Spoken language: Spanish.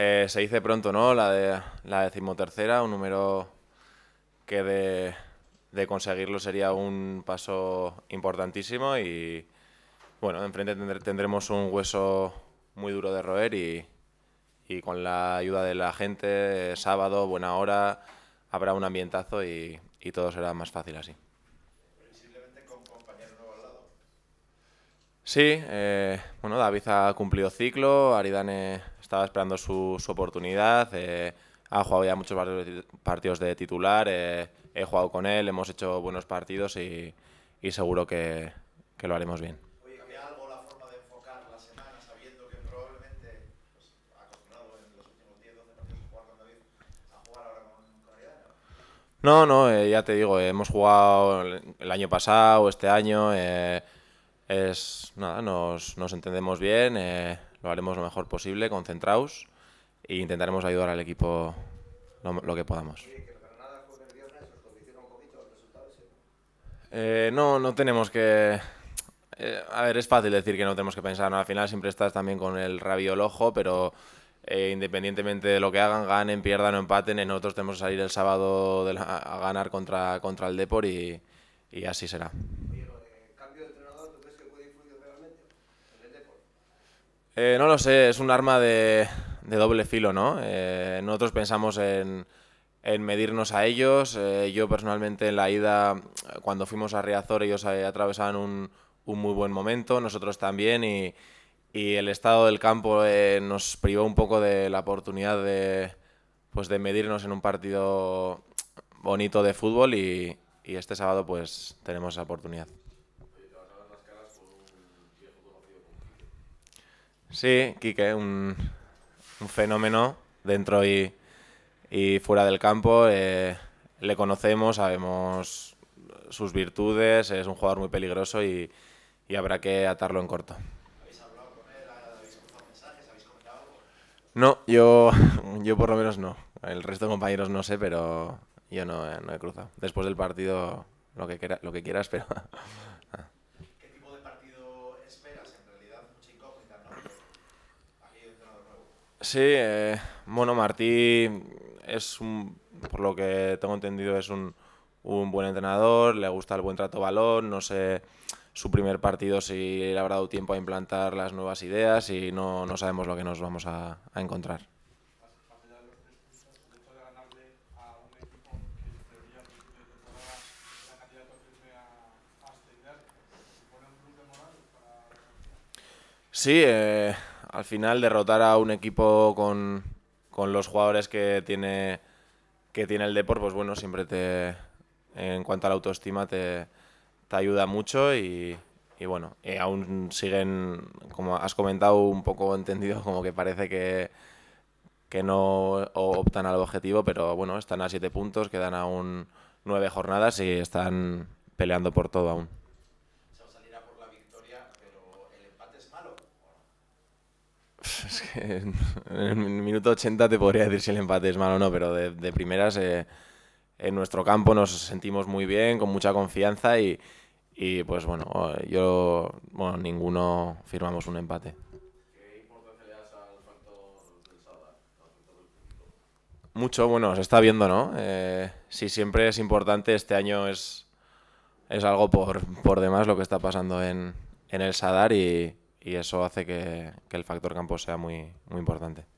Eh, se dice pronto, ¿no? La, de, la decimotercera, un número que de, conseguirlo sería un paso importantísimo y bueno, enfrente tendremos un hueso muy duro de roer y, con la ayuda de la gente, sábado, buena hora, habrá un ambientazo y, todo será más fácil así. Sí, eh, bueno, David ha cumplido ciclo, Aridane estaba esperando su, su oportunidad. Eh, ha jugado ya muchos partidos de titular, eh, he jugado con él, hemos hecho buenos partidos y, y seguro que, que, lo haremos bien. Oye, ¿había algo la forma de enfocar la semana sabiendo que probablemente pues, ha acostumbrado en los últimos 10, 12 partidos jugar con David a jugar ahora con, con No, no, eh, ya te digo, eh, hemos jugado el año pasado, este año, eh, es nada, nos, nos entendemos bien lo haremos lo mejor posible, concentrados e intentaremos ayudar al equipo lo, que podamos. no, no tenemos que... Eh, a ver, es fácil decir que no tenemos que pensar, Al final siempre estás también con el rabio al ojo, pero eh, independientemente de lo que hagan, ganen, pierdan o empaten, nosotros tenemos que salir el sábado a ganar contra, contra el Depor y, y así será. Eh, no lo sé, es un arma de, doble filo, ¿no? Eh, nosotros pensamos en, medirnos a ellos. Eh, yo personalmente en la ida, cuando fuimos a Riazor, ellos atravesaban un, muy buen momento, nosotros también, y, el estado del campo nos privó un poco de la oportunidad de, pues de medirnos en un partido bonito de fútbol y, este sábado pues tenemos esa oportunidad. Sí, Quique, un, fenómeno dentro y, fuera del campo. Eh, le conocemos, sabemos sus virtudes, es un jugador muy peligroso y, habrá que atarlo en corto. ¿Habéis hablado con él? ¿Habéis mensajes? ¿Habéis comentado No, yo, yo por lo menos no. El resto de compañeros no sé, pero yo no, eh, no he cruzado. Después del partido, lo que, quiera, lo que quieras, pero... Sí, eh, bueno, Martí es un, por lo que tengo entendido, es un, buen entrenador, le gusta el buen trato balón, no sé su primer partido si le habrá dado tiempo a implantar las nuevas ideas y no, no sabemos lo que nos vamos a, encontrar. Sí, eh, al final derrotar a un equipo con, los jugadores que tiene, que tiene el deporte, pues bueno, siempre te, en cuanto a la autoestima, te, te ayuda mucho y, bueno, eh, aún siguen, como has comentado, un poco entendido, como que parece que, que no optan al objetivo, pero bueno, están a siete puntos, quedan aún nueve jornadas y están peleando por todo aún. es que en el minuto 80 te podría decir si el empate es malo o no, pero de, primeras eh, en nuestro campo nos sentimos muy bien, con mucha confianza y, y pues bueno, yo, bueno, ninguno firmamos un empate. Mucho, bueno, se está viendo, ¿no? Eh, sí, siempre es importante. Este año es, es algo por, por demás lo que está pasando en, en el Sadar y, y eso hace que, el factor campo sea muy, muy importante.